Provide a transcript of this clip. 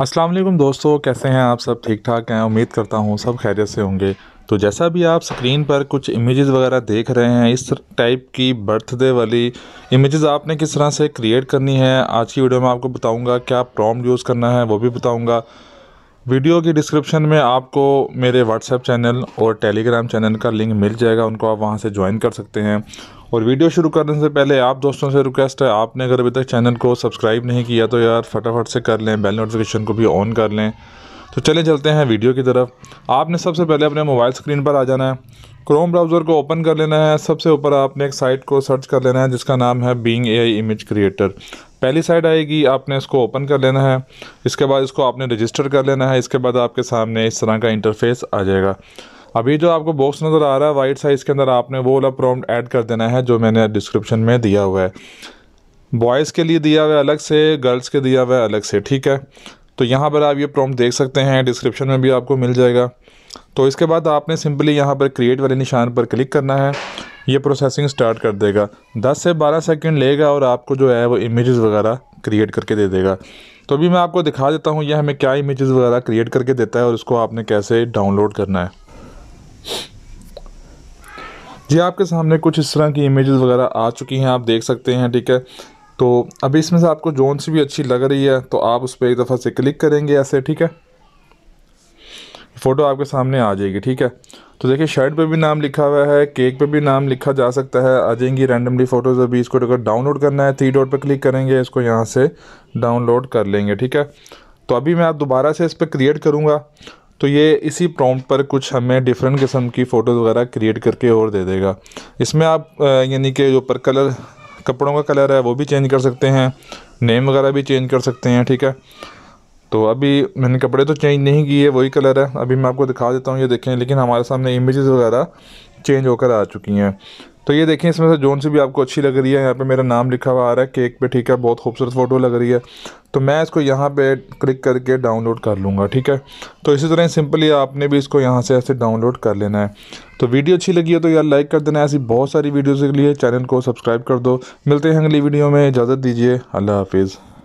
अस्सलाम वालेकुम दोस्तों कैसे हैं आप सब ठीक ठाक हैं उम्मीद करता हूँ सब खैरियत से होंगे तो जैसा भी आप स्क्रीन पर कुछ इमेजेस वगैरह देख रहे हैं इस टाइप की बर्थडे वाली इमेजेस आपने किस तरह से क्रिएट करनी है आज की वीडियो में आपको बताऊंगा क्या प्रॉम्प्ट यूज़ करना है वो भी बताऊंगा वीडियो की डिस्क्रिप्शन में आपको मेरे व्हाट्सएप चैनल और टेलीग्राम चैनल का लिंक मिल जाएगा उनको आप वहाँ से ज्वाइन कर सकते हैं और वीडियो शुरू करने से पहले आप दोस्तों से रिक्वेस्ट है आपने अगर अभी तक चैनल को सब्सक्राइब नहीं किया तो यार फटाफट से कर लें बेल नोटिफिकेशन को भी ऑन कर लें तो चले चलते हैं वीडियो की तरफ आपने सबसे पहले अपने मोबाइल स्क्रीन पर आ जाना है क्रोम ब्राउज़र को ओपन कर लेना है सबसे ऊपर आपने एक साइट को सर्च कर लेना है जिसका नाम है Bing A I image creator पहली साइट आएगी आपने इसको ओपन कर लेना है इसके बाद इसको आपने रजिस्टर कर लेना है इसके बाद आपके सामने इस तरह का इंटरफेस आ जाएगा अभी जो आपको बॉक्स नज़र आ रहा है वाइट साइज़ के अंदर आपने वो वाला प्रॉम्प्ट ऐड कर देना है जो मैंने डिस्क्रिप्शन में दिया हुआ है बॉयज़ के लिए दिया हुआ है अलग से गर्ल्स के दिया हुआ है अलग से ठीक है तो यहाँ पर आप ये प्रॉम्प्ट देख सकते हैं डिस्क्रिप्शन में भी आपको मिल जाएगा तो इसके बाद आपने सिंपली यहाँ पर क्रिएट वाले निशान पर क्लिक करना है ये प्रोसेसिंग स्टार्ट कर देगा 10 से 12 सेकंड लेगा और आपको जो है वो इमेजेस वगैरह क्रिएट करके दे देगा तो अभी मैं आपको दिखा देता हूँ यह हमें क्या इमेजेस वगैरह क्रिएट करके देता है और उसको आपने कैसे डाउनलोड करना है जी आपके सामने कुछ इस तरह की इमेजेस वगैरह आ चुकी हैं आप देख सकते हैं ठीक है तो अभी इसमें से आपको जोन सी भी अच्छी लग रही है तो आप उस पर एक दफ़ा से क्लिक करेंगे ऐसे ठीक है फ़ोटो आपके सामने आ जाएगी ठीक है तो देखिए शर्ट पे भी नाम लिखा हुआ है केक पे भी नाम लिखा जा सकता है आ जाएंगी रैंडमली फ़ोटोज़ अभी इसको अगर डाउनलोड करना है थ्री डॉट पे क्लिक करेंगे इसको यहाँ से डाउनलोड कर लेंगे ठीक है तो अभी मैं आप दोबारा से इस पर क्रिएट करूँगा तो ये इसी प्रॉम्प्ट पर कुछ हमें डिफरेंट किस्म की फ़ोटोज़ वगैरह क्रिएट करके और दे देगा इसमें आप यानी कि जो पर कलर कपड़ों का कलर है वो भी चेंज कर सकते हैं नेम वगैरह भी चेंज कर सकते हैं ठीक है तो अभी मैंने कपड़े तो चेंज नहीं किए वही कलर है अभी मैं आपको दिखा देता हूँ ये देखें लेकिन हमारे सामने इमेजेस वगैरह चेंज होकर आ चुकी हैं तो ये देखें इसमें से जोन सी भी आपको अच्छी लग रही है यहाँ पे मेरा नाम लिखा हुआ आ रहा है केक पे ठीक है बहुत खूबसूरत फ़ोटो लग रही है तो मैं इसको यहाँ पे क्लिक करके डाउनलोड कर लूँगा ठीक है तो इसी तरह सिंपली आपने भी इसको यहाँ से ऐसे डाउनलोड कर लेना है तो वीडियो अच्छी लगी है तो यार लाइक कर देना ऐसी बहुत सारी वीडियोज़ के लिए चैनल को सब्सक्राइब कर दो मिलते हैं अगली वीडियो में इजाज़त दीजिए अल्लाह हाफिज़